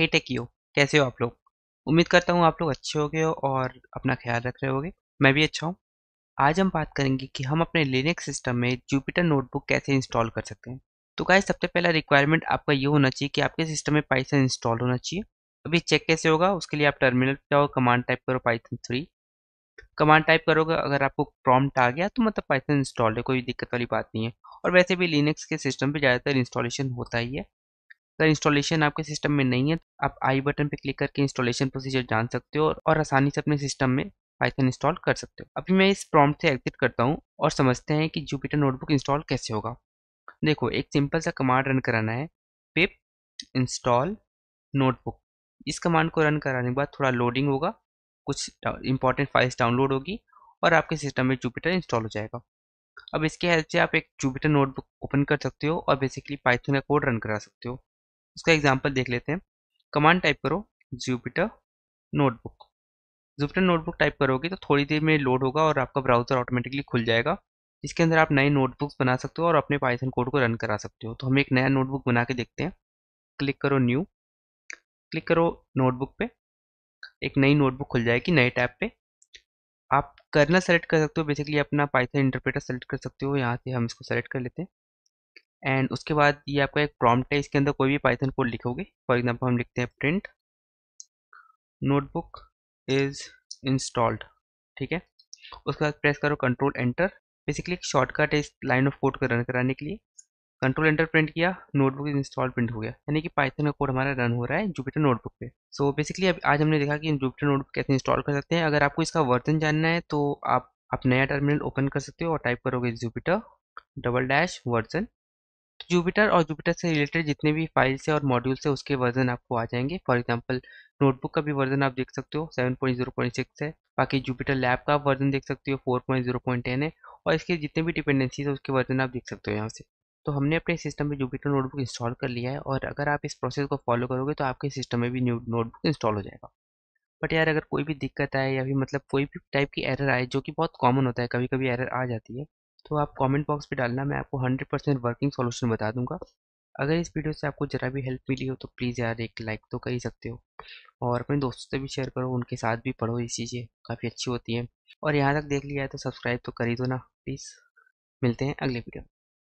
hey take you कैसे हो आप लोग उम्मीद करता हूँ आप लोग अच्छे होगे और अपना ख्याल रख रहे होगे मैं भी अच्छा हूँ आज हम बात करेंगे कि हम अपने लिनक्स सिस्टम में जुपिटर नोटबुक कैसे इंस्टॉल कर सकते हैं तो क्या सबसे पहला रिक्वायरमेंट आपका ये होना चाहिए कि आपके सिस्टम में पाइथन इंस्टॉल होना चाहिए अभी चेक कैसे होगा उसके लिए आप टर्मिनल पर जाओ कमांड टाइप करो पाइथन थ्री कमांड टाइप करोगे अगर आपको प्रॉम्प्ट आ गया तो मतलब पाइथन इंस्टॉल है कोई दिक्कत वाली बात नहीं है और वैसे भी लिनक्स के सिस्टम पे ज़्यादातर इंस्टॉलेशन होता ही है अगर इंस्टॉलेशन आपके सिस्टम में नहीं है तो आप आई बटन पर क्लिक करके इंस्टॉलेशन प्रोसीजर जान सकते हो और आसानी से अपने सिस्टम में पाइथन इंस्टॉल कर सकते हो अभी मैं इस प्रॉम्प्ट से एग्जिट करता हूँ और समझते हैं कि जुपिटर नोटबुक इंस्टॉल कैसे होगा देखो एक सिंपल सा कमांड रन कराना है पिप इंस्टॉल नोटबुक इस कमांड को रन कराने के बाद थोड़ा लोडिंग होगा कुछ इंपॉर्टेंट फाइल्स डाउनलोड होगी और आपके सिस्टम में जुपिटर इंस्टॉल हो जाएगा अब इसके हेल्प से आप एक जुपिटर नोटबुक ओपन कर सकते हो और बेसिकली पाइथन का कोड रन करा सकते हो उसका एग्जाम्पल देख लेते हैं कमांड टाइप करो Jupyter notebook Jupyter notebook type करोगे तो थोड़ी देर में लोड होगा और आपका ब्राउज़र ऑटोमेटिकली खुल जाएगा इसके अंदर आप नए नोटबुक्स बना सकते हो और अपने पाइथन कोड को रन करा सकते हो तो हम एक नया नोटबुक बना के देखते हैं क्लिक करो न्यू क्लिक करो नोटबुक पे एक नई नोटबुक खुल जाएगी नए टैब पे आप कर्नल सेलेक्ट कर सकते हो बेसिकली अपना पाइथन इंटरप्रेटर सेलेक्ट कर सकते हो यहाँ से हम इसको सेलेक्ट कर लेते हैं एंड उसके बाद ये आपका एक प्रॉम्प्ट है इसके अंदर कोई भी पाइथन कोड लिखोगे फॉर एग्जांपल हम लिखते हैं प्रिंट नोटबुक इज इंस्टॉल्ड ठीक है उसके बाद प्रेस करो कंट्रोल एंटर बेसिकली एक शॉर्टकट है इस लाइन ऑफ कोड को रन कराने के लिए कंट्रोल एंटर प्रिंट किया नोटबुक इज इंस्टॉल प्रिंट हो गया यानी कि पाइथन का कोड हमारा रन हो रहा है जुपिटर नोटबुक पे सो so बेसिकली अब आज हमने देखा कि जुपिटर नोटबुक कैसे इंस्टॉल कर सकते हैं अगर आपको इसका वर्जन जानना है तो आप आप नया टर्मिनल ओपन कर सकते हो और टाइप करोगे Jupyter double dash version Jupyter और जुपिटर से रिलेटेड जितने भी फाइल्स है और मॉड्यूल्स है उसके वर्जन आपको आ जाएंगे फॉर एग्जाम्पल नोटबुक का भी वर्जन आप देख सकते हो seven point zero point six है बाकी जुपिटर लैब का आप वर्जन देख सकते हो four point zero point ten है और इसके जितने भी डिपेंडेंसीज है उसके वर्जन आप देख सकते हो यहाँ से तो हमने अपने सिस्टम में जुपिटर नोटबुक इंस्टॉल कर लिया है और अगर आप इस प्रोसेस को फॉलो करोगे तो आपके सिस्टम में भी न्यू नोटबुक इंस्टॉल हो जाएगा बट यार अगर कोई भी दिक्कत आए या फिर मतलब कोई भी टाइप की एरर आए जो कि बहुत कॉमन होता है कभी कभी एरर आ जाती है तो आप कमेंट बॉक्स पे डालना मैं आपको 100 परसेंट वर्किंग सॉल्यूशन बता दूंगा अगर इस वीडियो से आपको ज़रा भी हेल्प मिली हो तो प्लीज़ यार एक लाइक तो कर ही सकते हो और अपने दोस्तों से भी शेयर करो उनके साथ भी पढ़ो ये चीज़ें काफ़ी अच्छी होती हैं और यहाँ तक देख लिया है तो सब्सक्राइब तो कर ही दो ना प्लीज़ मिलते हैं अगले वीडियो